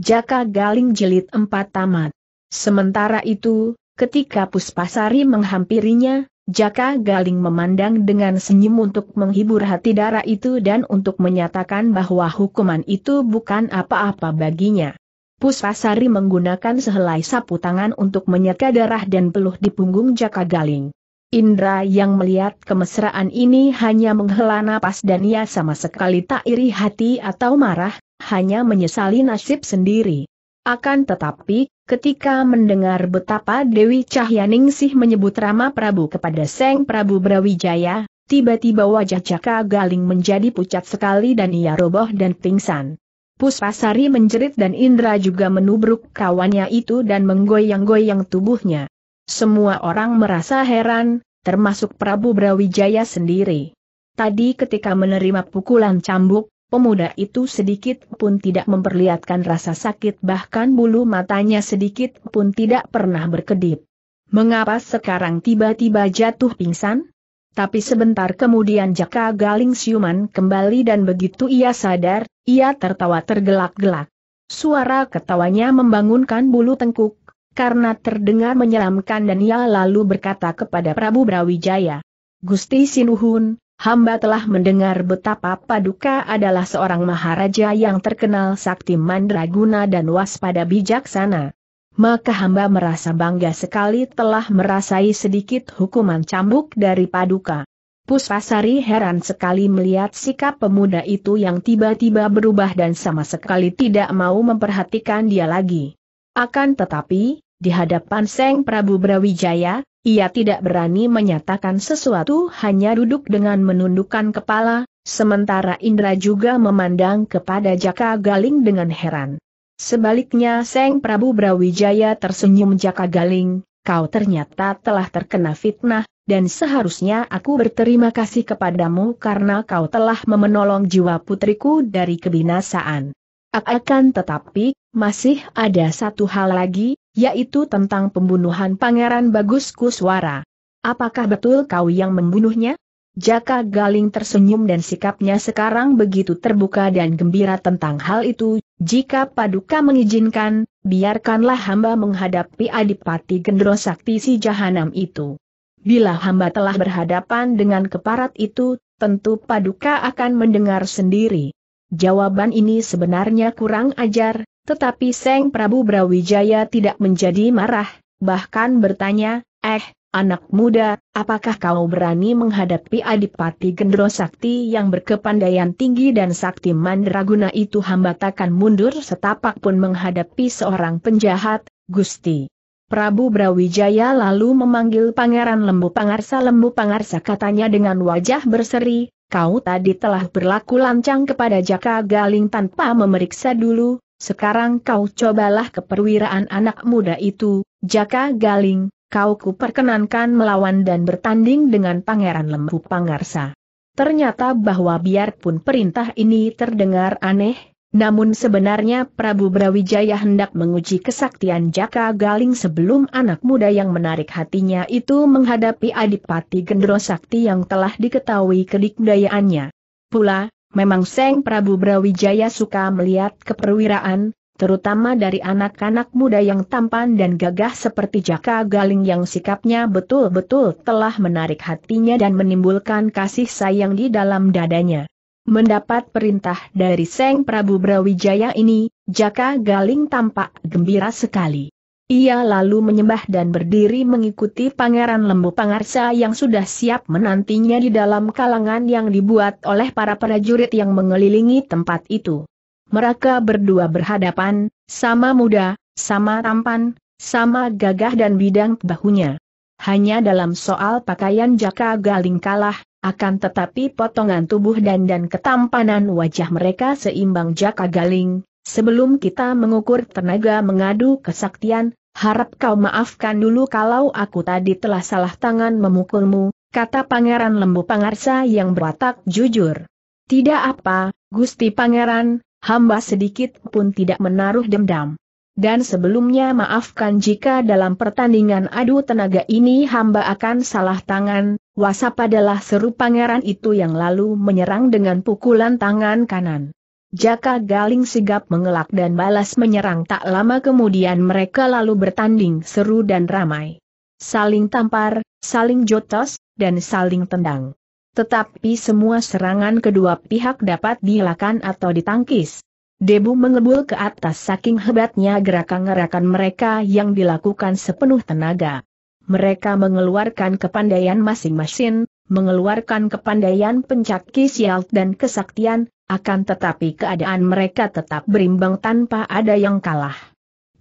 Jaka Galing jelit 4 tamat. Sementara itu, ketika Puspasari menghampirinya, Jaka Galing memandang dengan senyum untuk menghibur hati darah itu dan untuk menyatakan bahwa hukuman itu bukan apa-apa baginya. Puspasari menggunakan sehelai sapu tangan untuk menyeka darah dan peluh di punggung Jaka Galing. Indra yang melihat kemesraan ini hanya menghela napas dan ia sama sekali tak iri hati atau marah, hanya menyesali nasib sendiri. Akan tetapi, ketika mendengar betapa Dewi Cahyaningsih menyebut Rama Prabu kepada Seng Prabu Brawijaya, tiba-tiba wajah Jaka Galing menjadi pucat sekali dan ia roboh dan pingsan. Puspasari menjerit dan Indra juga menubruk kawannya itu dan menggoyang-goyang tubuhnya. Semua orang merasa heran, termasuk Prabu Brawijaya sendiri. Tadi ketika menerima pukulan cambuk, pemuda itu sedikit pun tidak memperlihatkan rasa sakit bahkan bulu matanya sedikit pun tidak pernah berkedip. Mengapa sekarang tiba-tiba jatuh pingsan? Tapi sebentar kemudian Jaka Galing siuman kembali dan begitu ia sadar, ia tertawa tergelak-gelak. Suara ketawanya membangunkan bulu tengkuk, karena terdengar menyeramkan dan ia lalu berkata kepada Prabu Brawijaya. Gusti Sinuhun, hamba telah mendengar betapa Paduka adalah seorang maharaja yang terkenal sakti mandraguna dan waspada bijaksana. Maka hamba merasa bangga sekali telah merasai sedikit hukuman cambuk dari Paduka. Puspasari heran sekali melihat sikap pemuda itu yang tiba-tiba berubah dan sama sekali tidak mau memperhatikan dia lagi. Akan tetapi, di hadapan Seng Prabu Brawijaya, ia tidak berani menyatakan sesuatu hanya duduk dengan menundukkan kepala, sementara Indra juga memandang kepada Jaka Galing dengan heran. Sebaliknya Seng Prabu Brawijaya tersenyum Jaka Galing, kau ternyata telah terkena fitnah, dan seharusnya aku berterima kasih kepadamu karena kau telah memenolong jiwa putriku dari kebinasaan. Akan tetapi, masih ada satu hal lagi, yaitu tentang pembunuhan Pangeran Bagus Kuswara. Apakah betul kau yang membunuhnya? Jaka Galing tersenyum dan sikapnya sekarang begitu terbuka dan gembira tentang hal itu, jika Paduka mengizinkan, biarkanlah hamba menghadapi Adipati Gendro Sakti si Jahanam itu. Bila hamba telah berhadapan dengan keparat itu, tentu Paduka akan mendengar sendiri. Jawaban ini sebenarnya kurang ajar, tetapi Seng Prabu Brawijaya tidak menjadi marah, bahkan bertanya, eh, anak muda, apakah kau berani menghadapi Adipati Gendro Sakti yang berkepandaian tinggi dan sakti mandraguna itu hambatakan mundur setapak pun menghadapi seorang penjahat, Gusti. Prabu Brawijaya lalu memanggil Pangeran Lembu Pangarsa Lembu Pangarsa katanya dengan wajah berseri, kau tadi telah berlaku lancang kepada Jaka Galing tanpa memeriksa dulu, sekarang kau cobalah keperwiraan anak muda itu, Jaka Galing, kau kuperkenankan melawan dan bertanding dengan Pangeran Lembu Pangarsa. Ternyata bahwa biarpun perintah ini terdengar aneh, namun sebenarnya Prabu Brawijaya hendak menguji kesaktian Jaka Galing sebelum anak muda yang menarik hatinya itu menghadapi Adipati Gendro Sakti yang telah diketahui kedikdayaannya. Pula, Memang Seng Prabu Brawijaya suka melihat keperwiraan, terutama dari anak-anak muda yang tampan dan gagah seperti Jaka Galing yang sikapnya betul-betul telah menarik hatinya dan menimbulkan kasih sayang di dalam dadanya. Mendapat perintah dari Seng Prabu Brawijaya ini, Jaka Galing tampak gembira sekali. Ia lalu menyembah dan berdiri mengikuti Pangeran Lembu Pangarsa yang sudah siap menantinya di dalam kalangan yang dibuat oleh para prajurit yang mengelilingi tempat itu. Mereka berdua berhadapan, sama muda, sama tampan, sama gagah dan bidang bahunya. Hanya dalam soal pakaian jaka galing kalah, akan tetapi potongan tubuh dan dan ketampanan wajah mereka seimbang jaka galing, sebelum kita mengukur tenaga mengadu kesaktian, harap kau maafkan dulu kalau aku tadi telah salah tangan memukulmu, kata Pangeran Lembu Pangarsa yang berwatak jujur. Tidak apa, Gusti Pangeran, hamba sedikit pun tidak menaruh dendam. Dan sebelumnya maafkan jika dalam pertandingan adu tenaga ini hamba akan salah tangan, adalah seru pangeran itu yang lalu menyerang dengan pukulan tangan kanan. Jaka Galing sigap mengelak dan balas menyerang tak lama kemudian mereka lalu bertanding seru dan ramai. Saling tampar, saling jotos, dan saling tendang. Tetapi semua serangan kedua pihak dapat dilakukan atau ditangkis. Debu mengebul ke atas saking hebatnya gerakan-gerakan mereka yang dilakukan sepenuh tenaga. Mereka mengeluarkan kepandaian masing-masing, mengeluarkan kepandaian pencak sial dan kesaktian, akan tetapi keadaan mereka tetap berimbang tanpa ada yang kalah.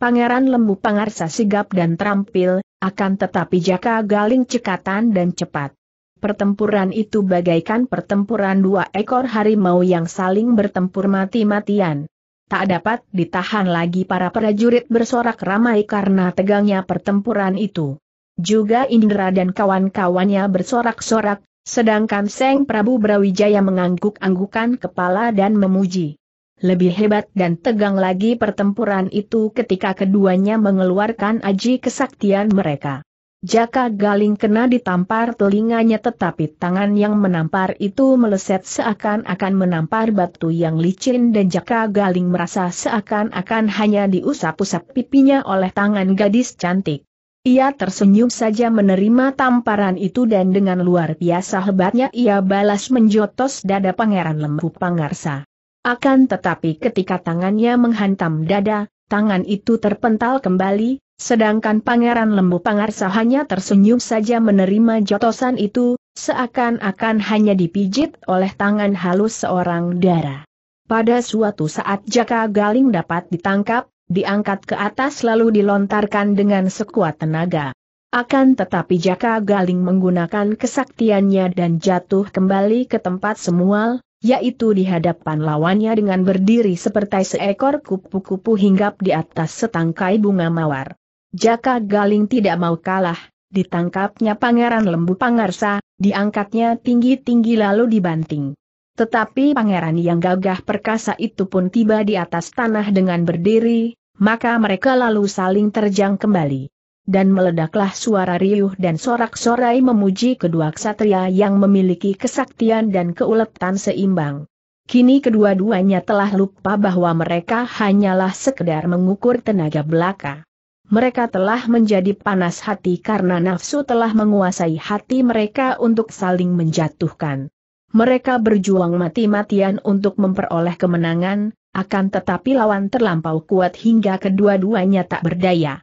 Pangeran Lembu Pangarsa sigap dan terampil, akan tetapi Jaka Galing cekatan dan cepat. Pertempuran itu bagaikan pertempuran dua ekor harimau yang saling bertempur mati-matian. Tak dapat ditahan lagi para prajurit bersorak ramai karena tegangnya pertempuran itu. Juga Indra dan kawan-kawannya bersorak-sorak, Sedangkan Seng Prabu Brawijaya mengangguk-anggukan kepala dan memuji. Lebih hebat dan tegang lagi pertempuran itu ketika keduanya mengeluarkan aji kesaktian mereka. Jaka Galing kena ditampar telinganya tetapi tangan yang menampar itu meleset seakan-akan menampar batu yang licin dan Jaka Galing merasa seakan-akan hanya diusap-usap pipinya oleh tangan gadis cantik. Ia tersenyum saja menerima tamparan itu dan dengan luar biasa hebatnya ia balas menjotos dada Pangeran Lembu Pangarsa. Akan tetapi ketika tangannya menghantam dada, tangan itu terpental kembali, sedangkan Pangeran Lembu Pangarsa hanya tersenyum saja menerima jotosan itu, seakan-akan hanya dipijit oleh tangan halus seorang dara. Pada suatu saat Jaka Galing dapat ditangkap, diangkat ke atas lalu dilontarkan dengan sekuat tenaga. Akan tetapi Jaka Galing menggunakan kesaktiannya dan jatuh kembali ke tempat semual, yaitu di hadapan lawannya dengan berdiri seperti seekor kupu-kupu hinggap di atas setangkai bunga mawar. Jaka Galing tidak mau kalah, ditangkapnya Pangeran Lembu Pangarsa, diangkatnya tinggi-tinggi lalu dibanting. Tetapi pangeran yang gagah perkasa itu pun tiba di atas tanah dengan berdiri, maka mereka lalu saling terjang kembali. Dan meledaklah suara riuh dan sorak-sorai memuji kedua ksatria yang memiliki kesaktian dan keuletan seimbang. Kini kedua-duanya telah lupa bahwa mereka hanyalah sekedar mengukur tenaga belaka. Mereka telah menjadi panas hati karena nafsu telah menguasai hati mereka untuk saling menjatuhkan. Mereka berjuang mati-matian untuk memperoleh kemenangan, akan tetapi lawan terlampau kuat hingga kedua-duanya tak berdaya.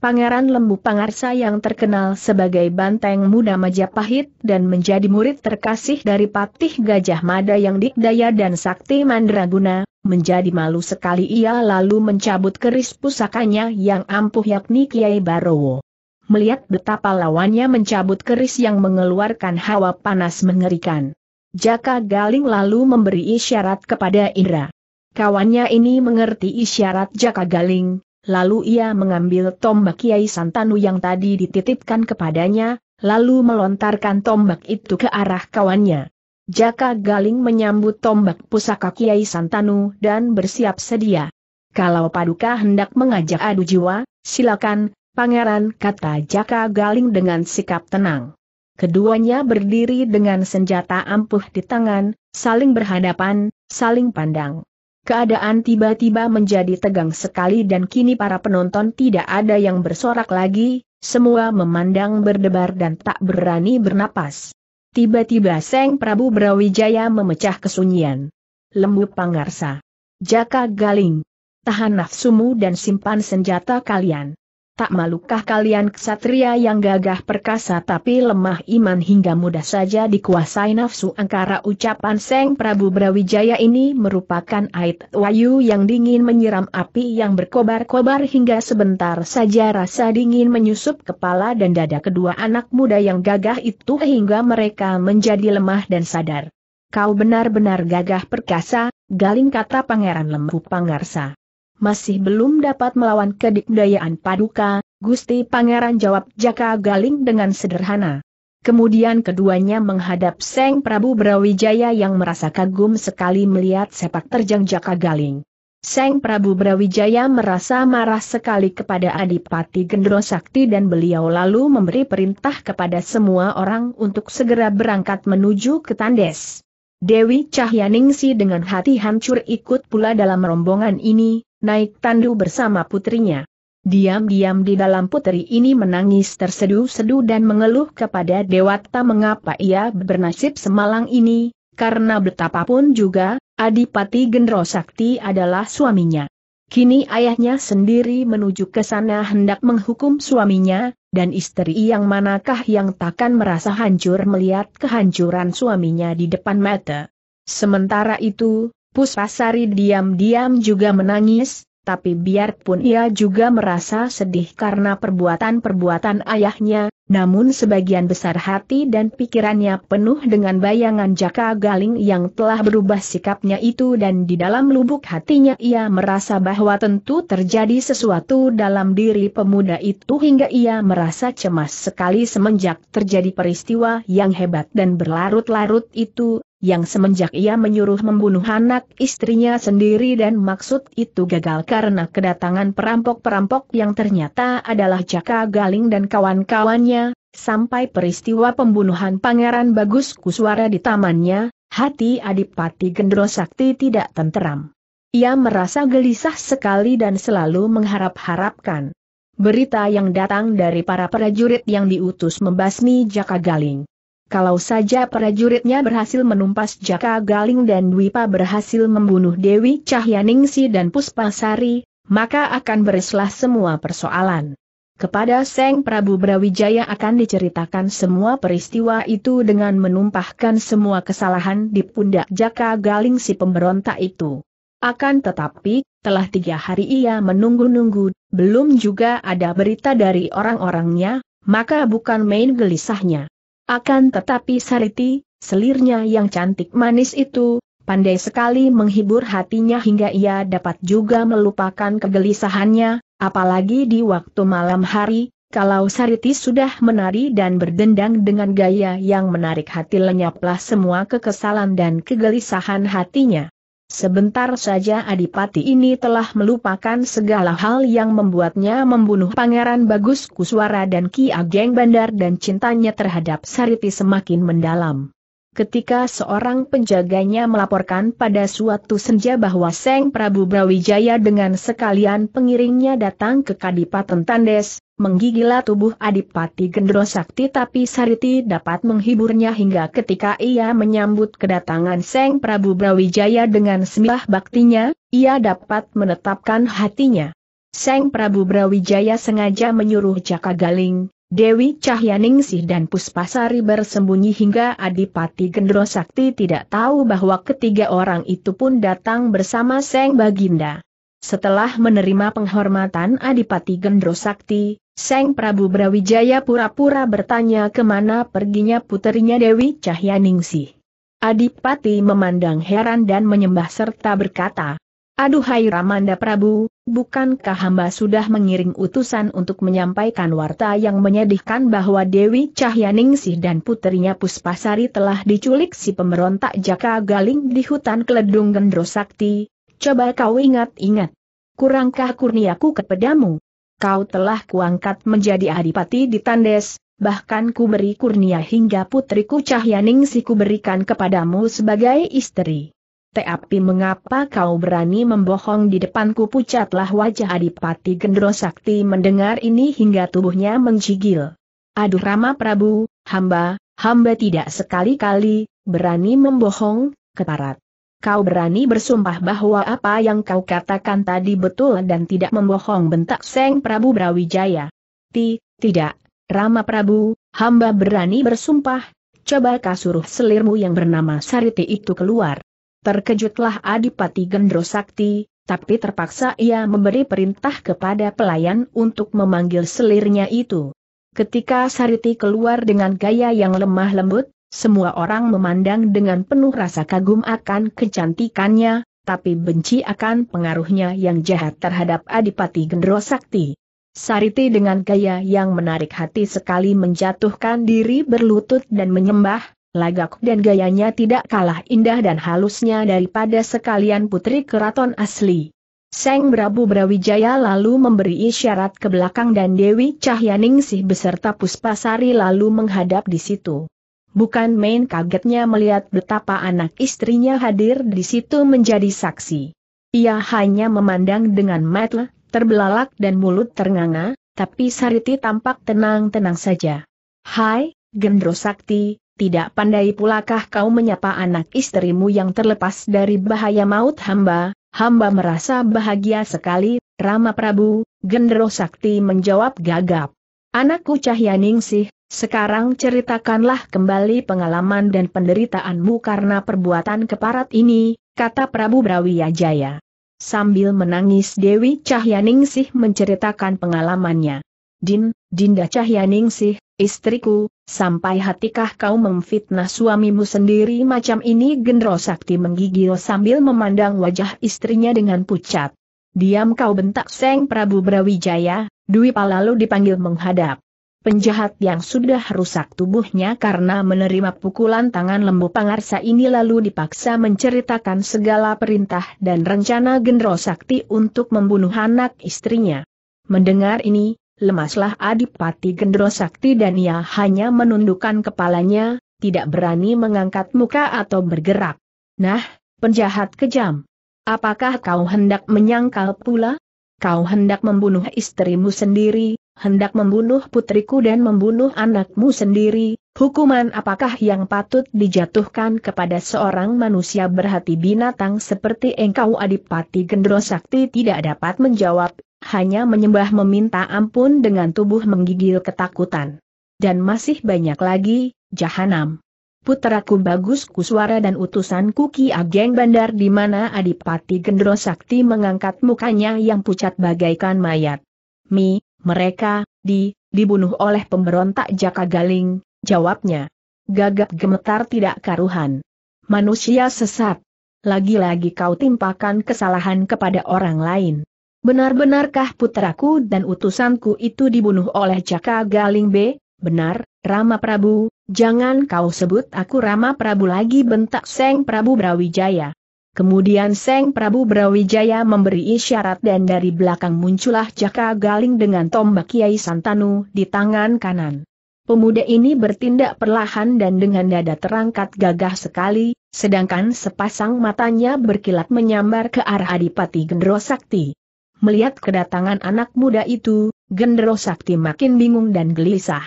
Pangeran Lembu Pangarsa yang terkenal sebagai banteng muda Majapahit dan menjadi murid terkasih dari Patih Gajah Mada yang dikdaya dan sakti mandraguna, menjadi malu sekali ia lalu mencabut keris pusakanya yang ampuh yakni Kiai Barowo. Melihat betapa lawannya mencabut keris yang mengeluarkan hawa panas mengerikan. Jaka Galing lalu memberi isyarat kepada Indra. Kawannya ini mengerti isyarat jaka galing, lalu ia mengambil tombak Kiai Santanu yang tadi dititipkan kepadanya, lalu melontarkan tombak itu ke arah kawannya. Jaka Galing menyambut tombak pusaka Kiai Santanu dan bersiap sedia. Kalau Paduka hendak mengajak adu jiwa, silakan, Pangeran kata Jaka Galing dengan sikap tenang. Keduanya berdiri dengan senjata ampuh di tangan, saling berhadapan, saling pandang. Keadaan tiba-tiba menjadi tegang sekali dan kini para penonton tidak ada yang bersorak lagi, semua memandang berdebar dan tak berani bernapas. Tiba-tiba Seng Prabu Brawijaya memecah kesunyian. Lembu Pangarsa. Jaka Galing. Tahan nafsumu dan simpan senjata kalian. Tak malukah kalian ksatria yang gagah perkasa tapi lemah iman hingga mudah saja dikuasai nafsu angkara ucapan Seng Prabu Brawijaya ini merupakan ait wayu yang dingin menyiram api yang berkobar-kobar hingga sebentar saja rasa dingin menyusup kepala dan dada kedua anak muda yang gagah itu hingga mereka menjadi lemah dan sadar. Kau benar-benar gagah perkasa, galing kata Pangeran Lembu Pangarsa masih belum dapat melawan kedikdayaan paduka, Gusti Pangeran jawab Jaka Galing dengan sederhana. Kemudian keduanya menghadap Seng Prabu Brawijaya yang merasa kagum sekali melihat sepak terjang Jaka Galing. Seng Prabu Brawijaya merasa marah sekali kepada Adipati Gendro Sakti dan beliau lalu memberi perintah kepada semua orang untuk segera berangkat menuju ke Tandes. Dewi Cahyaningsi dengan hati hancur ikut pula dalam rombongan ini, naik tandu bersama putrinya. Diam-diam di dalam putri ini menangis tersedu-sedu dan mengeluh kepada Dewata mengapa ia bernasib semalang ini, karena betapapun juga, Adipati Gendro Sakti adalah suaminya. Kini ayahnya sendiri menuju ke sana hendak menghukum suaminya, dan istri yang manakah yang takkan merasa hancur melihat kehancuran suaminya di depan mata. Sementara itu, Puspasari diam-diam juga menangis, tapi biarpun ia juga merasa sedih karena perbuatan-perbuatan ayahnya, namun sebagian besar hati dan pikirannya penuh dengan bayangan Jaka Galing yang telah berubah sikapnya itu dan di dalam lubuk hatinya ia merasa bahwa tentu terjadi sesuatu dalam diri pemuda itu hingga ia merasa cemas sekali semenjak terjadi peristiwa yang hebat dan berlarut-larut itu, yang semenjak ia menyuruh membunuh anak istrinya sendiri dan maksud itu gagal karena kedatangan perampok-perampok yang ternyata adalah Jaka Galing dan kawan-kawannya, sampai peristiwa pembunuhan Pangeran Bagus Kuswara di tamannya, hati Adipati Gendro Sakti tidak tenteram. Ia merasa gelisah sekali dan selalu mengharap-harapkan berita yang datang dari para prajurit yang diutus membasmi Jaka Galing. Kalau saja prajuritnya berhasil menumpas Jaka Galing dan Dwipa berhasil membunuh Dewi Cahyaningsi dan Puspasari, maka akan bereslah semua persoalan. Kepada Seng Prabu Brawijaya akan diceritakan semua peristiwa itu dengan menumpahkan semua kesalahan di pundak Jaka Galing si pemberontak itu. Akan tetapi, telah tiga hari ia menunggu-nunggu, belum juga ada berita dari orang-orangnya, maka bukan main gelisahnya. Akan tetapi Sariti, selirnya yang cantik manis itu, pandai sekali menghibur hatinya hingga ia dapat juga melupakan kegelisahannya, apalagi di waktu malam hari, kalau Sariti sudah menari dan berdendang dengan gaya yang menarik hati lenyaplah semua kekesalan dan kegelisahan hatinya. Sebentar saja adipati ini telah melupakan segala hal yang membuatnya membunuh Pangeran Bagus Kuswara dan Ki Ageng Bandar dan cintanya terhadap Sariti semakin mendalam ketika seorang penjaganya melaporkan pada suatu senja bahwa Seng Prabu Brawijaya dengan sekalian pengiringnya datang ke Kadipaten Tandes, menggigila tubuh Adipati Gendro Sakti tapi Sariti dapat menghiburnya hingga ketika ia menyambut kedatangan Seng Prabu Brawijaya dengan sembah baktinya, ia dapat menetapkan hatinya. Seng Prabu Brawijaya sengaja menyuruh Jaka Galing, Dewi Cahyaningsih dan Puspasari bersembunyi hingga Adipati Gendro Sakti tidak tahu bahwa ketiga orang itu pun datang bersama Seng Baginda. Setelah menerima penghormatan Adipati Gendro Sakti, Seng Prabu Brawijaya pura-pura bertanya kemana perginya puterinya Dewi Cahyaningsih. Adipati memandang heran dan menyembah serta berkata, Aduhai Ramanda Prabu, bukankah hamba sudah mengiring utusan untuk menyampaikan warta yang menyedihkan bahwa Dewi Cahyaningsih dan putrinya Puspasari telah diculik si pemberontak Jaka Galing di hutan Kledung Gendro Sakti? Coba kau ingat-ingat. Kurangkah kurniaku kepadamu? Kau telah kuangkat menjadi adipati di Tandes, bahkan ku beri kurnia hingga putriku Cahyaningsih ku berikan kepadamu sebagai istri. Tapi mengapa kau berani membohong di depanku pucatlah wajah Adipati Gendro Sakti mendengar ini hingga tubuhnya menjigil. Aduh Rama Prabu, hamba, hamba tidak sekali-kali, berani membohong, keparat. Kau berani bersumpah bahwa apa yang kau katakan tadi betul dan tidak membohong bentak Seng Prabu Brawijaya. Ti, tidak, Rama Prabu, hamba berani bersumpah, coba kasuruh selirmu yang bernama Sariti itu keluar. Terkejutlah Adipati Gendro Sakti, tapi terpaksa ia memberi perintah kepada pelayan untuk memanggil selirnya itu. Ketika Sariti keluar dengan gaya yang lemah lembut, semua orang memandang dengan penuh rasa kagum akan kecantikannya, tapi benci akan pengaruhnya yang jahat terhadap Adipati Gendro Sakti. Sariti dengan gaya yang menarik hati sekali menjatuhkan diri berlutut dan menyembah, lagak dan gayanya tidak kalah indah dan halusnya daripada sekalian putri keraton asli. Seng Brabu Brawijaya lalu memberi isyarat ke belakang dan Dewi Cahyaningsih beserta Puspasari lalu menghadap di situ. Bukan main kagetnya melihat betapa anak istrinya hadir di situ menjadi saksi. Ia hanya memandang dengan mata terbelalak dan mulut ternganga, tapi Sariti tampak tenang-tenang saja. Hai, Gendro Sakti, tidak pandai pulakah kau menyapa anak istrimu yang terlepas dari bahaya maut hamba? Hamba merasa bahagia sekali, Rama Prabu, Gendero Sakti menjawab gagap. Anakku Cahyaningsih, sekarang ceritakanlah kembali pengalaman dan penderitaanmu karena perbuatan keparat ini, kata Prabu Brawijaya. Sambil menangis Dewi Cahyaningsih menceritakan pengalamannya. Din, Dinda Cahyaningsih, Istriku, sampai hatikah kau memfitnah suamimu sendiri macam ini Gendro Sakti menggigil sambil memandang wajah istrinya dengan pucat. Diam kau bentak Seng Prabu Brawijaya, Dwi Palalu dipanggil menghadap. Penjahat yang sudah rusak tubuhnya karena menerima pukulan tangan lembu pangarsa ini lalu dipaksa menceritakan segala perintah dan rencana Gendro Sakti untuk membunuh anak istrinya. Mendengar ini, lemaslah Adipati Gendro Sakti dan ia hanya menundukkan kepalanya, tidak berani mengangkat muka atau bergerak. Nah, penjahat kejam. Apakah kau hendak menyangkal pula? Kau hendak membunuh istrimu sendiri, hendak membunuh putriku dan membunuh anakmu sendiri, hukuman apakah yang patut dijatuhkan kepada seorang manusia berhati binatang seperti engkau Adipati Gendro Sakti tidak dapat menjawab, hanya menyembah meminta ampun dengan tubuh menggigil ketakutan. Dan masih banyak lagi, jahanam. Puteraku Bagus Kuswara dan utusan Kuki Ageng Bandar di mana Adipati Gendro Sakti mengangkat mukanya yang pucat bagaikan mayat. Mi, mereka, di, dibunuh oleh pemberontak Jaka Galing, jawabnya. Gagap gemetar tidak karuhan. Manusia sesat. Lagi-lagi kau timpakan kesalahan kepada orang lain. Benar-benarkah putraku dan utusanku itu dibunuh oleh Jaka Galing B? Benar, Rama Prabu, jangan kau sebut aku Rama Prabu lagi bentak Seng Prabu Brawijaya. Kemudian Seng Prabu Brawijaya memberi isyarat dan dari belakang muncullah Jaka Galing dengan tombak Kiai Santanu di tangan kanan. Pemuda ini bertindak perlahan dan dengan dada terangkat gagah sekali, sedangkan sepasang matanya berkilat menyambar ke arah Adipati Gendro Sakti. Melihat kedatangan anak muda itu, Gendero Sakti makin bingung dan gelisah.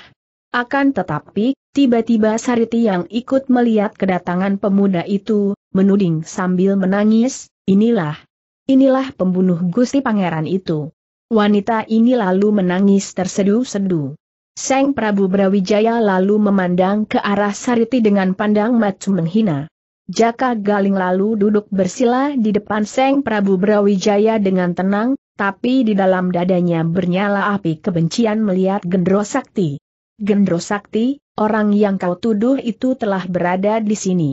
Akan tetapi, tiba-tiba Sariti yang ikut melihat kedatangan pemuda itu, menuding sambil menangis, inilah, inilah pembunuh Gusti Pangeran itu. Wanita ini lalu menangis tersedu-sedu. Seng Prabu Brawijaya lalu memandang ke arah Sariti dengan pandang mata menghina. Jaka Galing lalu duduk bersila di depan Seng Prabu Brawijaya dengan tenang, tapi di dalam dadanya bernyala api kebencian melihat Gendro Sakti. Gendro Sakti, orang yang kau tuduh itu telah berada di sini.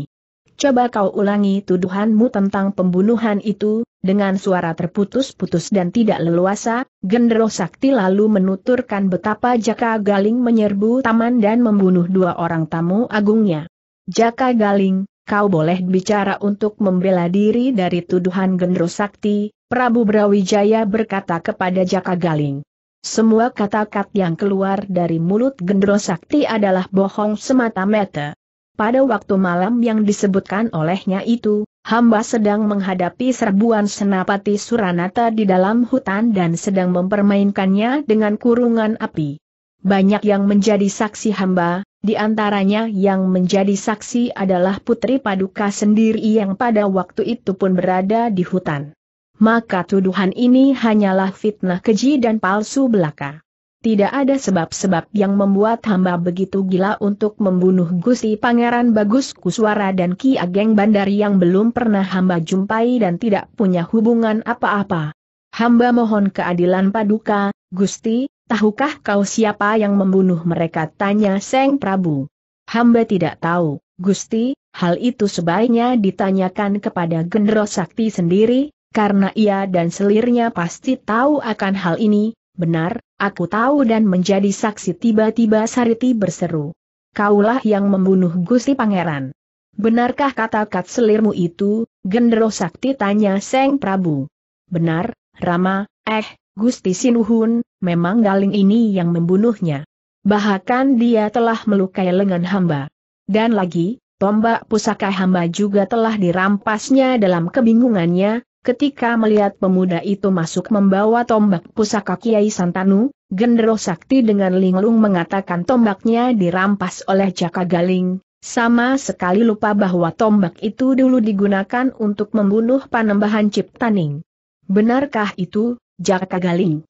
Coba kau ulangi tuduhanmu tentang pembunuhan itu, dengan suara terputus-putus dan tidak leluasa, Gendro Sakti lalu menuturkan betapa Jaka Galing menyerbu taman dan membunuh dua orang tamu agungnya. Jaka Galing, kau boleh bicara untuk membela diri dari tuduhan Gendro Sakti, Prabu Brawijaya berkata kepada Jaka Galing. Semua kata-kata yang keluar dari mulut Gendro Sakti adalah bohong semata-mata. Pada waktu malam yang disebutkan olehnya itu, hamba sedang menghadapi serbuan senapati Suranata di dalam hutan dan sedang mempermainkannya dengan kurungan api. Banyak yang menjadi saksi hamba, di antaranya yang menjadi saksi adalah Putri Paduka sendiri yang pada waktu itu pun berada di hutan maka tuduhan ini hanyalah fitnah keji dan palsu belaka. Tidak ada sebab-sebab yang membuat hamba begitu gila untuk membunuh Gusti Pangeran Bagus Kuswara dan Ki Ageng Bandari yang belum pernah hamba jumpai dan tidak punya hubungan apa-apa. Hamba mohon keadilan paduka, Gusti, tahukah kau siapa yang membunuh mereka? Tanya Seng Prabu. Hamba tidak tahu, Gusti, hal itu sebaiknya ditanyakan kepada Gendro Sakti sendiri, karena ia dan selirnya pasti tahu akan hal ini, benar, aku tahu dan menjadi saksi tiba-tiba Sariti berseru. Kaulah yang membunuh Gusti Pangeran. Benarkah kata kat selirmu itu, Gendero Sakti tanya Seng Prabu. Benar, Rama, eh, Gusti Sinuhun, memang Galing ini yang membunuhnya. Bahkan dia telah melukai lengan hamba. Dan lagi, tombak pusaka hamba juga telah dirampasnya dalam kebingungannya, Ketika melihat pemuda itu masuk membawa tombak pusaka Kiai Santanu, Gendero Sakti dengan linglung mengatakan tombaknya dirampas oleh Jaka Galing, sama sekali lupa bahwa tombak itu dulu digunakan untuk membunuh panembahan Ciptaning. Benarkah itu, Jaka Galing?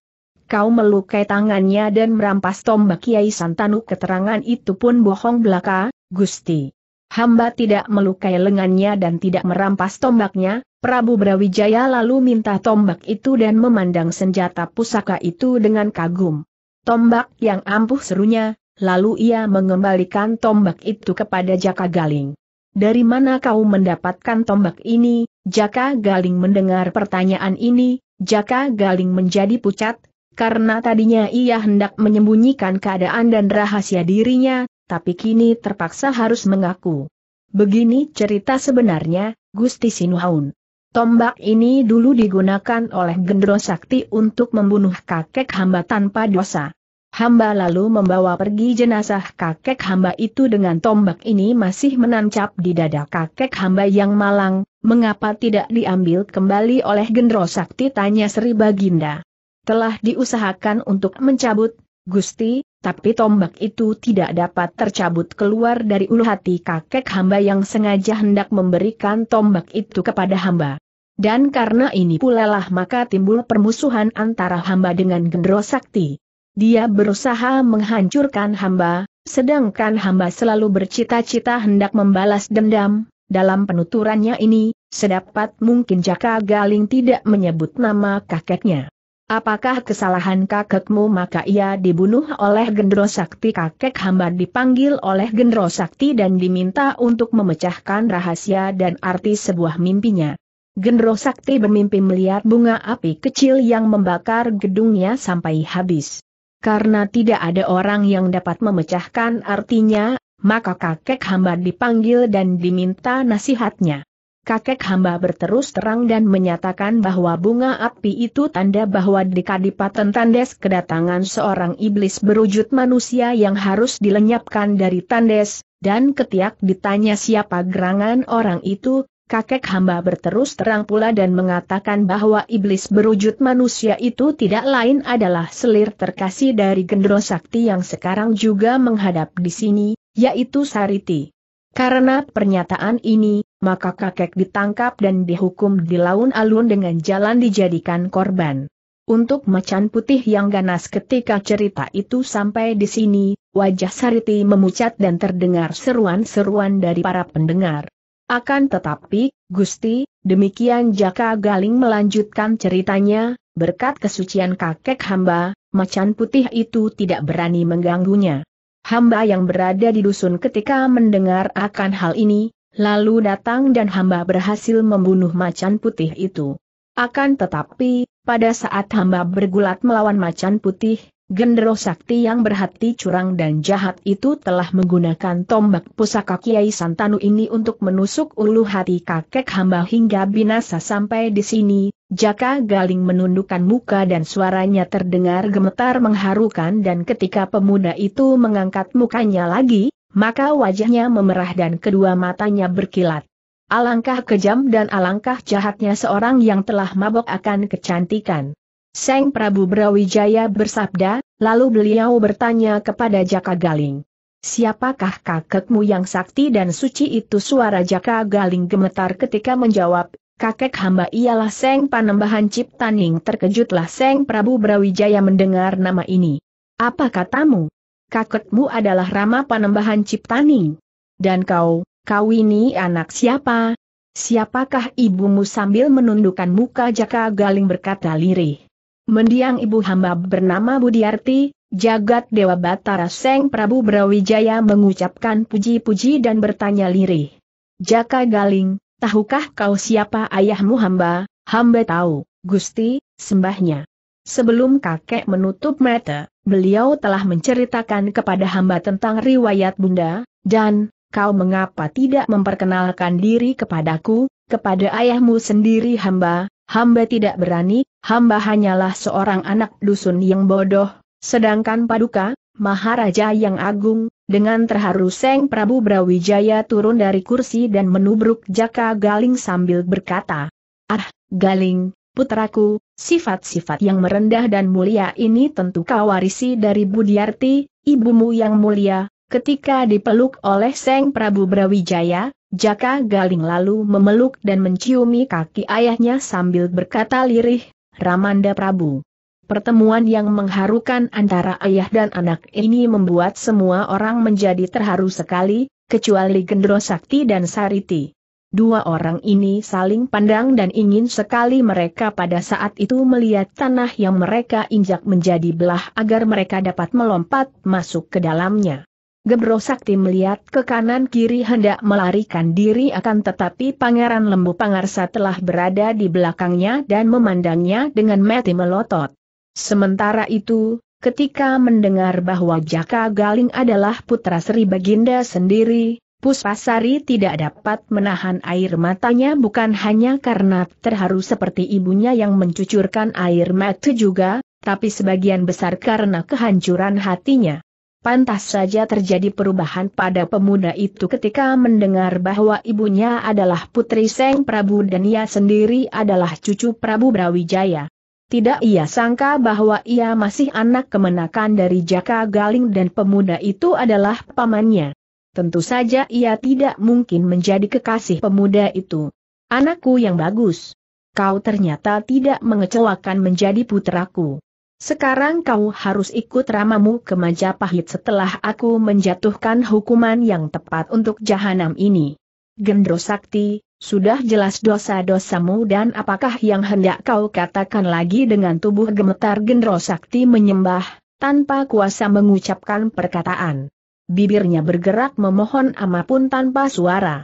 Kau melukai tangannya dan merampas tombak Kiai Santanu keterangan itu pun bohong belaka, Gusti. Hamba tidak melukai lengannya dan tidak merampas tombaknya, Prabu Brawijaya lalu minta tombak itu dan memandang senjata pusaka itu dengan kagum. Tombak yang ampuh serunya, lalu ia mengembalikan tombak itu kepada Jaka Galing. Dari mana kau mendapatkan tombak ini? Jaka Galing mendengar pertanyaan ini, Jaka Galing menjadi pucat, karena tadinya ia hendak menyembunyikan keadaan dan rahasia dirinya, tapi kini terpaksa harus mengaku. Begini cerita sebenarnya, Gusti Sinuhaun. Tombak ini dulu digunakan oleh Gendro Sakti untuk membunuh kakek hamba tanpa dosa. Hamba lalu membawa pergi jenazah kakek hamba itu dengan tombak ini masih menancap di dada kakek hamba yang malang, mengapa tidak diambil kembali oleh Gendro Sakti tanya Sri Baginda. Telah diusahakan untuk mencabut, Gusti, tapi tombak itu tidak dapat tercabut keluar dari ulu hati kakek hamba yang sengaja hendak memberikan tombak itu kepada hamba. Dan karena ini pula lah maka timbul permusuhan antara hamba dengan Gendro Sakti. Dia berusaha menghancurkan hamba, sedangkan hamba selalu bercita-cita hendak membalas dendam. Dalam penuturannya ini, sedapat mungkin Jaka Galing tidak menyebut nama kakeknya. Apakah kesalahan kakekmu maka ia dibunuh oleh Gendro Sakti kakek hamba dipanggil oleh Gendro Sakti dan diminta untuk memecahkan rahasia dan arti sebuah mimpinya. Gendro Sakti bermimpi melihat bunga api kecil yang membakar gedungnya sampai habis. Karena tidak ada orang yang dapat memecahkan artinya, maka kakek hamba dipanggil dan diminta nasihatnya kakek hamba berterus terang dan menyatakan bahwa bunga api itu tanda bahwa di kadipaten tandes kedatangan seorang iblis berwujud manusia yang harus dilenyapkan dari tandes, dan ketiak ditanya siapa gerangan orang itu, kakek hamba berterus terang pula dan mengatakan bahwa iblis berwujud manusia itu tidak lain adalah selir terkasih dari gendro sakti yang sekarang juga menghadap di sini, yaitu Sariti. Karena pernyataan ini, maka kakek ditangkap dan dihukum di laun alun dengan jalan dijadikan korban. Untuk macan putih yang ganas ketika cerita itu sampai di sini, wajah Sariti memucat dan terdengar seruan-seruan dari para pendengar. Akan tetapi, Gusti, demikian Jaka Galing melanjutkan ceritanya, berkat kesucian kakek hamba, macan putih itu tidak berani mengganggunya. Hamba yang berada di dusun ketika mendengar akan hal ini, Lalu datang dan hamba berhasil membunuh macan putih itu. Akan tetapi, pada saat hamba bergulat melawan macan putih, Gendero Sakti yang berhati curang dan jahat itu telah menggunakan tombak pusaka Kiai Santanu ini untuk menusuk ulu hati kakek hamba hingga binasa sampai di sini, Jaka Galing menundukkan muka dan suaranya terdengar gemetar mengharukan dan ketika pemuda itu mengangkat mukanya lagi, maka wajahnya memerah dan kedua matanya berkilat. Alangkah kejam dan alangkah jahatnya seorang yang telah mabok akan kecantikan. Seng Prabu Brawijaya bersabda, lalu beliau bertanya kepada Jaka Galing. Siapakah kakekmu yang sakti dan suci itu suara Jaka Galing gemetar ketika menjawab, kakek hamba ialah Seng Panembahan Ciptaning terkejutlah Seng Prabu Brawijaya mendengar nama ini. Apa katamu? kakekmu adalah Rama Panembahan Ciptaning. Dan kau, kau ini anak siapa? Siapakah ibumu sambil menundukkan muka Jaka Galing berkata lirih. Mendiang ibu hamba bernama Budiarti, jagat Dewa Batara Seng Prabu Brawijaya mengucapkan puji-puji dan bertanya lirih. Jaka Galing, tahukah kau siapa ayahmu hamba? Hamba tahu, Gusti, sembahnya. Sebelum kakek menutup mata, beliau telah menceritakan kepada hamba tentang riwayat bunda, dan, kau mengapa tidak memperkenalkan diri kepadaku, kepada ayahmu sendiri hamba, hamba tidak berani, hamba hanyalah seorang anak dusun yang bodoh, sedangkan paduka, Maharaja yang agung, dengan terharu Seng Prabu Brawijaya turun dari kursi dan menubruk Jaka Galing sambil berkata, Ah, Galing, Putraku, sifat-sifat yang merendah dan mulia ini tentu kau warisi dari Budiarti, ibumu yang mulia, ketika dipeluk oleh Seng Prabu Brawijaya, Jaka Galing lalu memeluk dan menciumi kaki ayahnya sambil berkata lirih, Ramanda Prabu. Pertemuan yang mengharukan antara ayah dan anak ini membuat semua orang menjadi terharu sekali, kecuali Gendro Sakti dan Sariti. Dua orang ini saling pandang dan ingin sekali mereka pada saat itu melihat tanah yang mereka injak menjadi belah agar mereka dapat melompat masuk ke dalamnya. Gebro Sakti melihat ke kanan kiri hendak melarikan diri akan tetapi Pangeran Lembu Pangarsa telah berada di belakangnya dan memandangnya dengan mati melotot. Sementara itu, ketika mendengar bahwa Jaka Galing adalah putra Sri Baginda sendiri, Puspasari tidak dapat menahan air matanya bukan hanya karena terharu seperti ibunya yang mencucurkan air mata juga, tapi sebagian besar karena kehancuran hatinya. Pantas saja terjadi perubahan pada pemuda itu ketika mendengar bahwa ibunya adalah putri Seng Prabu dan ia sendiri adalah cucu Prabu Brawijaya. Tidak ia sangka bahwa ia masih anak kemenakan dari Jaka Galing dan pemuda itu adalah pamannya tentu saja ia tidak mungkin menjadi kekasih pemuda itu. Anakku yang bagus. Kau ternyata tidak mengecewakan menjadi putraku. Sekarang kau harus ikut ramamu ke Majapahit setelah aku menjatuhkan hukuman yang tepat untuk jahanam ini. Gendro Sakti, sudah jelas dosa-dosamu dan apakah yang hendak kau katakan lagi dengan tubuh gemetar Gendro Sakti menyembah, tanpa kuasa mengucapkan perkataan bibirnya bergerak memohon pun tanpa suara.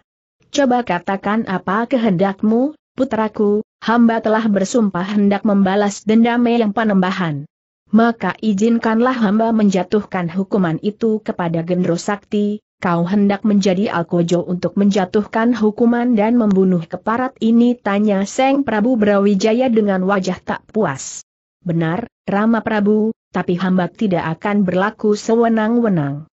Coba katakan apa kehendakmu, putraku, hamba telah bersumpah hendak membalas dendam yang panembahan. Maka izinkanlah hamba menjatuhkan hukuman itu kepada Gendro Sakti, kau hendak menjadi Alkojo untuk menjatuhkan hukuman dan membunuh keparat ini tanya Seng Prabu Brawijaya dengan wajah tak puas. Benar, Rama Prabu, tapi hamba tidak akan berlaku sewenang-wenang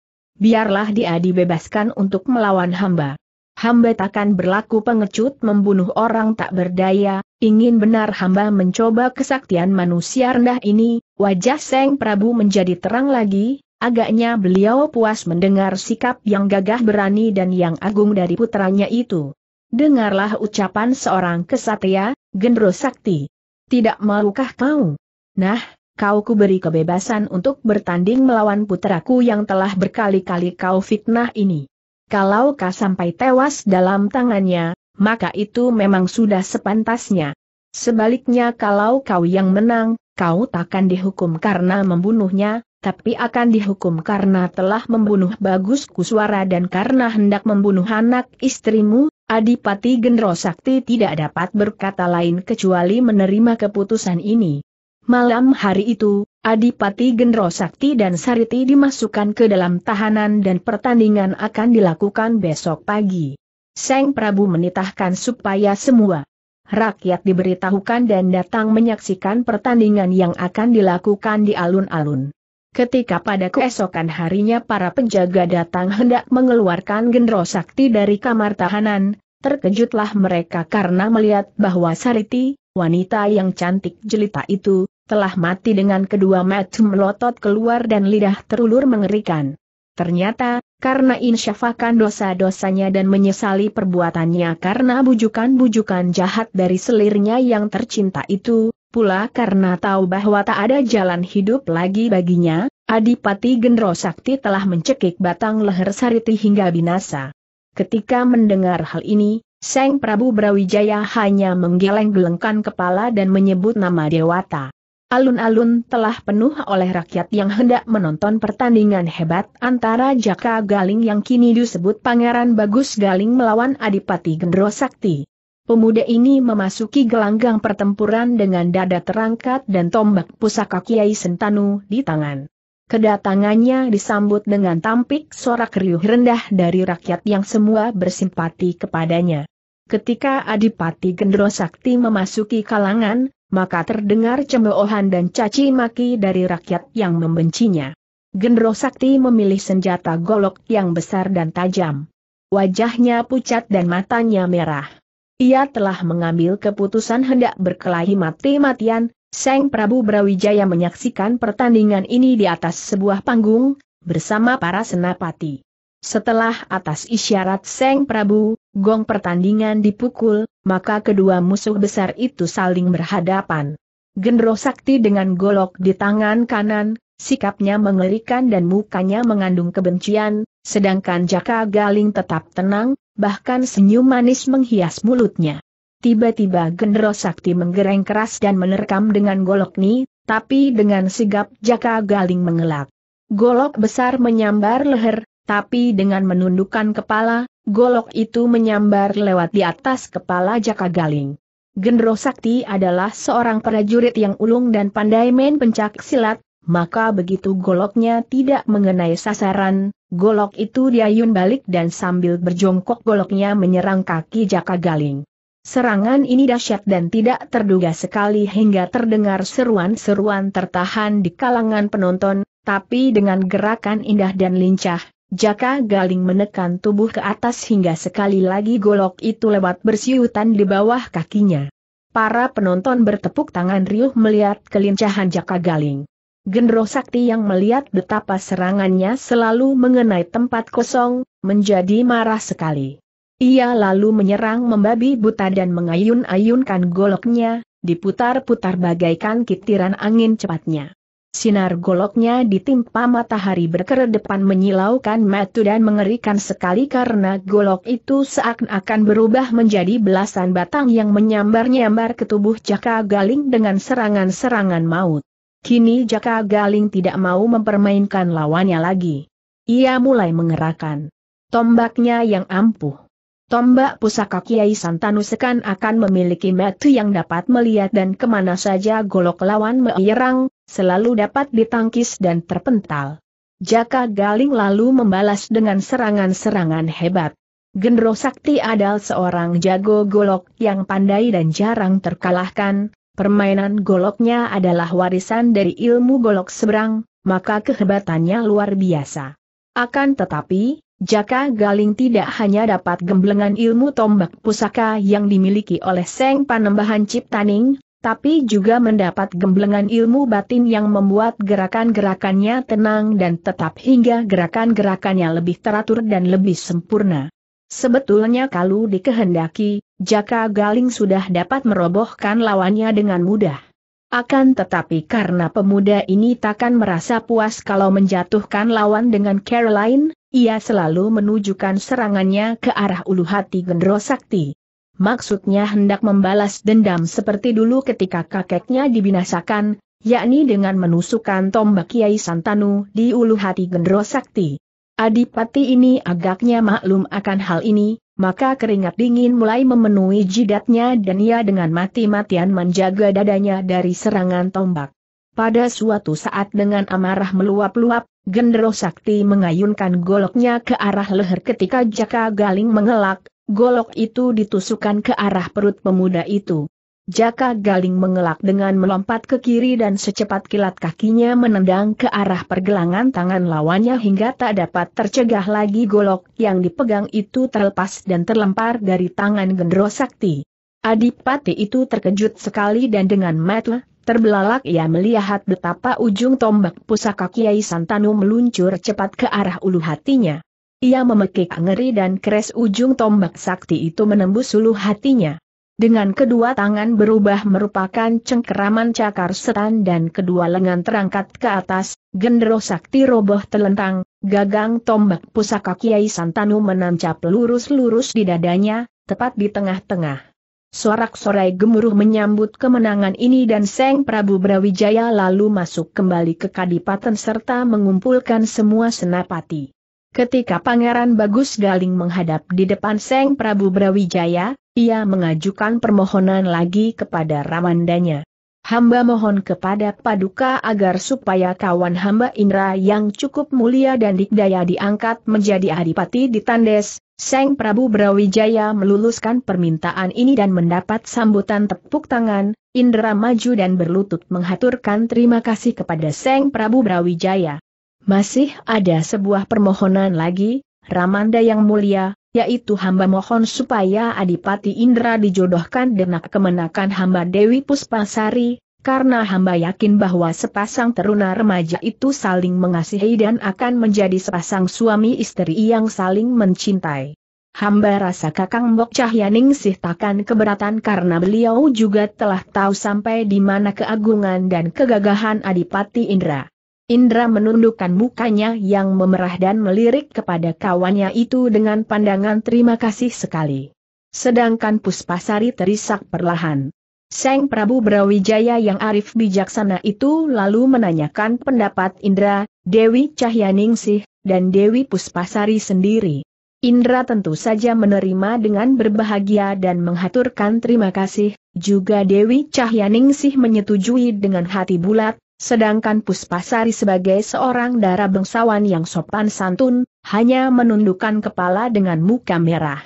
biarlah dia dibebaskan untuk melawan hamba. Hamba takkan berlaku pengecut membunuh orang tak berdaya, ingin benar hamba mencoba kesaktian manusia rendah ini, wajah Seng Prabu menjadi terang lagi, agaknya beliau puas mendengar sikap yang gagah berani dan yang agung dari putranya itu. Dengarlah ucapan seorang kesatria, gendro sakti. Tidak maukah kau? Nah, kau kuberi kebebasan untuk bertanding melawan putraku yang telah berkali-kali kau fitnah ini. Kalau kau sampai tewas dalam tangannya, maka itu memang sudah sepantasnya. Sebaliknya kalau kau yang menang, kau takkan dihukum karena membunuhnya, tapi akan dihukum karena telah membunuh Bagus Kuswara dan karena hendak membunuh anak istrimu, Adipati Gendro Sakti tidak dapat berkata lain kecuali menerima keputusan ini. Malam hari itu, Adipati Gendro Sakti dan Sariti dimasukkan ke dalam tahanan dan pertandingan akan dilakukan besok pagi. Seng Prabu menitahkan supaya semua rakyat diberitahukan dan datang menyaksikan pertandingan yang akan dilakukan di alun-alun. Ketika pada keesokan harinya para penjaga datang hendak mengeluarkan Gendro Sakti dari kamar tahanan, terkejutlah mereka karena melihat bahwa Sariti, wanita yang cantik jelita itu, telah mati dengan kedua mata melotot keluar dan lidah terulur mengerikan. Ternyata, karena insyafakan dosa-dosanya dan menyesali perbuatannya karena bujukan-bujukan jahat dari selirnya yang tercinta itu, pula karena tahu bahwa tak ada jalan hidup lagi baginya, Adipati Gendro Sakti telah mencekik batang leher Sariti hingga binasa. Ketika mendengar hal ini, Seng Prabu Brawijaya hanya menggeleng-gelengkan kepala dan menyebut nama Dewata. Alun-alun telah penuh oleh rakyat yang hendak menonton pertandingan hebat antara Jaka Galing yang kini disebut Pangeran Bagus Galing melawan Adipati Gendro Sakti. Pemuda ini memasuki gelanggang pertempuran dengan dada terangkat dan tombak pusaka Kiai Sentanu di tangan. Kedatangannya disambut dengan tampik sorak riuh rendah dari rakyat yang semua bersimpati kepadanya. Ketika Adipati Gendro Sakti memasuki kalangan, maka terdengar cemoohan dan caci maki dari rakyat yang membencinya. Gendro Sakti memilih senjata golok yang besar dan tajam. Wajahnya pucat dan matanya merah. Ia telah mengambil keputusan hendak berkelahi mati-matian, Seng Prabu Brawijaya menyaksikan pertandingan ini di atas sebuah panggung, bersama para senapati. Setelah atas isyarat Seng Prabu, gong pertandingan dipukul, maka kedua musuh besar itu saling berhadapan. Gendro Sakti dengan golok di tangan kanan, sikapnya mengerikan dan mukanya mengandung kebencian, sedangkan Jaka Galing tetap tenang, bahkan senyum manis menghias mulutnya. Tiba-tiba Gendro Sakti menggereng keras dan menerkam dengan golok ni, tapi dengan sigap Jaka Galing mengelak. Golok besar menyambar leher, tapi dengan menundukkan kepala, golok itu menyambar lewat di atas kepala Jaka Galing. Gendro Sakti adalah seorang prajurit yang ulung dan pandai main pencak silat, maka begitu goloknya tidak mengenai sasaran, golok itu diayun balik dan sambil berjongkok goloknya menyerang kaki Jaka Galing. Serangan ini dahsyat dan tidak terduga sekali hingga terdengar seruan-seruan tertahan di kalangan penonton, tapi dengan gerakan indah dan lincah, Jaka Galing menekan tubuh ke atas hingga sekali lagi golok itu lewat bersiutan di bawah kakinya. Para penonton bertepuk tangan riuh melihat kelincahan Jaka Galing. Gendro Sakti yang melihat betapa serangannya selalu mengenai tempat kosong, menjadi marah sekali. Ia lalu menyerang membabi buta dan mengayun-ayunkan goloknya, diputar-putar bagaikan kitiran angin cepatnya. Sinar goloknya ditimpa matahari berkeredepan menyilaukan mata dan mengerikan sekali karena golok itu seakan-akan berubah menjadi belasan batang yang menyambar-nyambar ke tubuh Jaka Galing dengan serangan-serangan maut. Kini Jaka Galing tidak mau mempermainkan lawannya lagi. Ia mulai mengerahkan tombaknya yang ampuh. Tombak pusaka Kiai Santanu sekan akan memiliki metu yang dapat melihat dan kemana saja golok lawan menyerang, selalu dapat ditangkis dan terpental. Jaka Galing lalu membalas dengan serangan-serangan hebat. Gendro Sakti adalah seorang jago golok yang pandai dan jarang terkalahkan, permainan goloknya adalah warisan dari ilmu golok seberang, maka kehebatannya luar biasa. Akan tetapi, Jaka Galing tidak hanya dapat gemblengan ilmu tombak pusaka yang dimiliki oleh Seng Panembahan Ciptaning, tapi juga mendapat gemblengan ilmu batin yang membuat gerakan-gerakannya tenang dan tetap hingga gerakan-gerakannya lebih teratur dan lebih sempurna. Sebetulnya kalau dikehendaki, Jaka Galing sudah dapat merobohkan lawannya dengan mudah. Akan tetapi karena pemuda ini takkan merasa puas kalau menjatuhkan lawan dengan Caroline, ia selalu menunjukkan serangannya ke arah ulu hati Gendro Sakti maksudnya hendak membalas dendam seperti dulu ketika kakeknya dibinasakan, yakni dengan menusukkan tombak Kiai Santanu di ulu hati Gendro Sakti. Adipati ini agaknya maklum akan hal ini, maka keringat dingin mulai memenuhi jidatnya dan ia dengan mati-matian menjaga dadanya dari serangan tombak. Pada suatu saat dengan amarah meluap-luap, Gendro Sakti mengayunkan goloknya ke arah leher ketika Jaka Galing mengelak, Golok itu ditusukkan ke arah perut pemuda itu. Jaka Galing mengelak dengan melompat ke kiri dan secepat kilat kakinya menendang ke arah pergelangan tangan lawannya hingga tak dapat tercegah lagi golok yang dipegang itu terlepas dan terlempar dari tangan Gendro Sakti. Adipati itu terkejut sekali dan dengan mata terbelalak ia melihat betapa ujung tombak pusaka Kiai Santanu meluncur cepat ke arah ulu hatinya. Ia memekik ngeri dan keres ujung tombak sakti itu menembus seluruh hatinya. Dengan kedua tangan berubah merupakan cengkeraman cakar setan dan kedua lengan terangkat ke atas, gendero sakti roboh telentang, gagang tombak pusaka Kiai Santanu menancap lurus-lurus di dadanya, tepat di tengah-tengah. Sorak-sorai gemuruh menyambut kemenangan ini dan Seng Prabu Brawijaya lalu masuk kembali ke Kadipaten serta mengumpulkan semua senapati. Ketika Pangeran Bagus Galing menghadap di depan Seng Prabu Brawijaya, ia mengajukan permohonan lagi kepada Ramandanya. Hamba mohon kepada Paduka agar supaya kawan hamba Indra yang cukup mulia dan dikdaya diangkat menjadi adipati di Tandes. Seng Prabu Brawijaya meluluskan permintaan ini dan mendapat sambutan tepuk tangan, Indra maju dan berlutut menghaturkan terima kasih kepada Seng Prabu Brawijaya. Masih ada sebuah permohonan lagi, Ramanda yang mulia, yaitu hamba mohon supaya Adipati Indra dijodohkan dengan kemenakan hamba Dewi Puspasari, karena hamba yakin bahwa sepasang teruna remaja itu saling mengasihi dan akan menjadi sepasang suami istri yang saling mencintai. Hamba rasa Kakang Mbok Cahyaning sih takkan keberatan karena beliau juga telah tahu sampai di mana keagungan dan kegagahan Adipati Indra. Indra menundukkan mukanya yang memerah dan melirik kepada kawannya itu dengan pandangan terima kasih sekali. Sedangkan Puspasari terisak perlahan. Seng Prabu Brawijaya yang arif bijaksana itu lalu menanyakan pendapat Indra, Dewi Cahyaningsih, dan Dewi Puspasari sendiri. Indra tentu saja menerima dengan berbahagia dan menghaturkan terima kasih, juga Dewi Cahyaningsih menyetujui dengan hati bulat, Sedangkan Puspasari sebagai seorang darah bangsawan yang sopan santun, hanya menundukkan kepala dengan muka merah.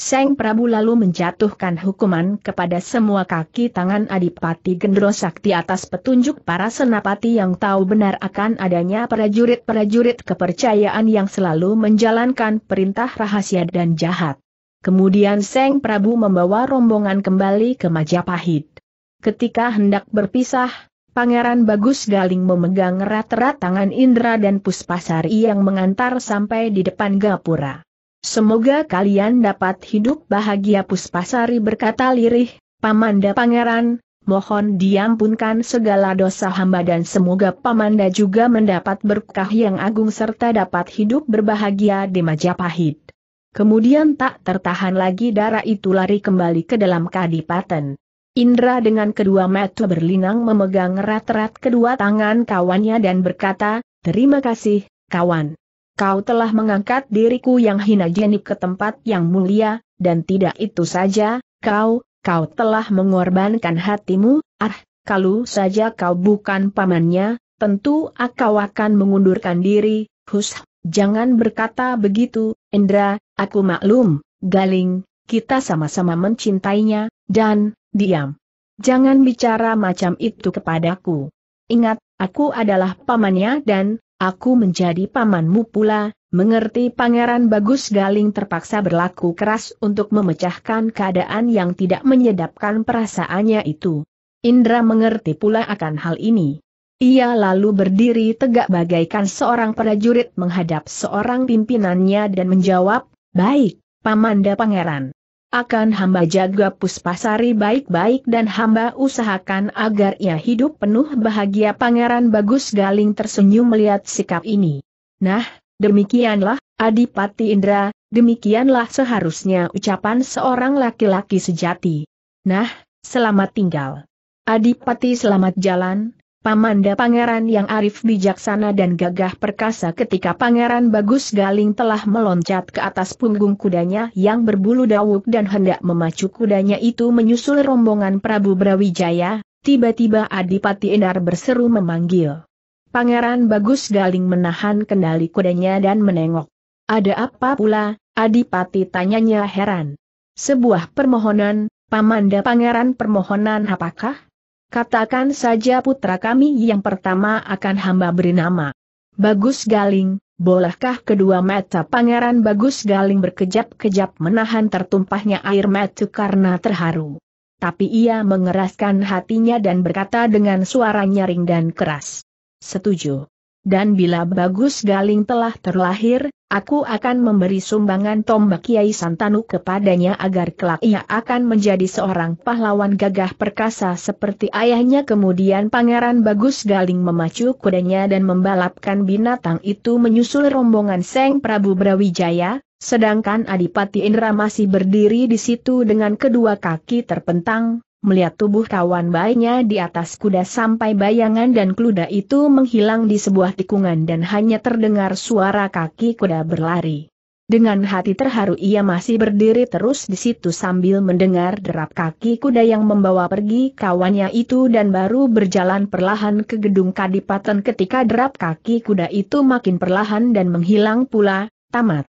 Seng Prabu lalu menjatuhkan hukuman kepada semua kaki tangan Adipati Gendro Sakti atas petunjuk para senapati yang tahu benar akan adanya prajurit-prajurit kepercayaan yang selalu menjalankan perintah rahasia dan jahat. Kemudian Seng Prabu membawa rombongan kembali ke Majapahit. Ketika hendak berpisah, Pangeran Bagus Galing memegang erat-erat tangan Indra dan Puspasari yang mengantar sampai di depan gapura. Semoga kalian dapat hidup bahagia Puspasari berkata lirih, Pamanda Pangeran, mohon diampunkan segala dosa hamba dan semoga Pamanda juga mendapat berkah yang agung serta dapat hidup berbahagia di Majapahit. Kemudian tak tertahan lagi darah itu lari kembali ke dalam kadipaten. Indra dengan kedua mata berlinang memegang erat-erat kedua tangan kawannya dan berkata, Terima kasih, kawan. Kau telah mengangkat diriku yang hina jenik ke tempat yang mulia, dan tidak itu saja, kau, kau telah mengorbankan hatimu, ah, kalau saja kau bukan pamannya, tentu aku akan mengundurkan diri, hus, jangan berkata begitu, Indra, aku maklum, galing, kita sama-sama mencintainya, dan, Diam. Jangan bicara macam itu kepadaku. Ingat, aku adalah pamannya dan, aku menjadi pamanmu pula, mengerti Pangeran Bagus Galing terpaksa berlaku keras untuk memecahkan keadaan yang tidak menyedapkan perasaannya itu. Indra mengerti pula akan hal ini. Ia lalu berdiri tegak bagaikan seorang prajurit menghadap seorang pimpinannya dan menjawab, Baik, Pamanda Pangeran. Akan hamba jaga puspasari baik-baik dan hamba usahakan agar ia hidup penuh bahagia Pangeran Bagus Galing tersenyum melihat sikap ini. Nah, demikianlah, Adipati Indra, demikianlah seharusnya ucapan seorang laki-laki sejati. Nah, selamat tinggal. Adipati selamat jalan, Pamanda Pangeran yang arif bijaksana dan gagah perkasa ketika Pangeran Bagus Galing telah meloncat ke atas punggung kudanya yang berbulu dawuk dan hendak memacu kudanya itu menyusul rombongan Prabu Brawijaya, tiba-tiba Adipati Endar berseru memanggil. Pangeran Bagus Galing menahan kendali kudanya dan menengok. Ada apa pula, Adipati tanyanya heran. Sebuah permohonan, Pamanda Pangeran permohonan apakah? Katakan saja putra kami yang pertama akan hamba beri nama. Bagus Galing, bolehkah kedua mata pangeran Bagus Galing berkejap-kejap menahan tertumpahnya air mata karena terharu. Tapi ia mengeraskan hatinya dan berkata dengan suara nyaring dan keras. Setuju dan bila Bagus Galing telah terlahir, aku akan memberi sumbangan tombak Kiai Santanu kepadanya agar kelak ia akan menjadi seorang pahlawan gagah perkasa seperti ayahnya. Kemudian Pangeran Bagus Galing memacu kudanya dan membalapkan binatang itu menyusul rombongan Seng Prabu Brawijaya, sedangkan Adipati Indra masih berdiri di situ dengan kedua kaki terpentang, Melihat tubuh kawan bayinya di atas kuda sampai bayangan dan kuda itu menghilang di sebuah tikungan dan hanya terdengar suara kaki kuda berlari. Dengan hati terharu ia masih berdiri terus di situ sambil mendengar derap kaki kuda yang membawa pergi kawannya itu dan baru berjalan perlahan ke gedung kadipaten ketika derap kaki kuda itu makin perlahan dan menghilang pula, tamat.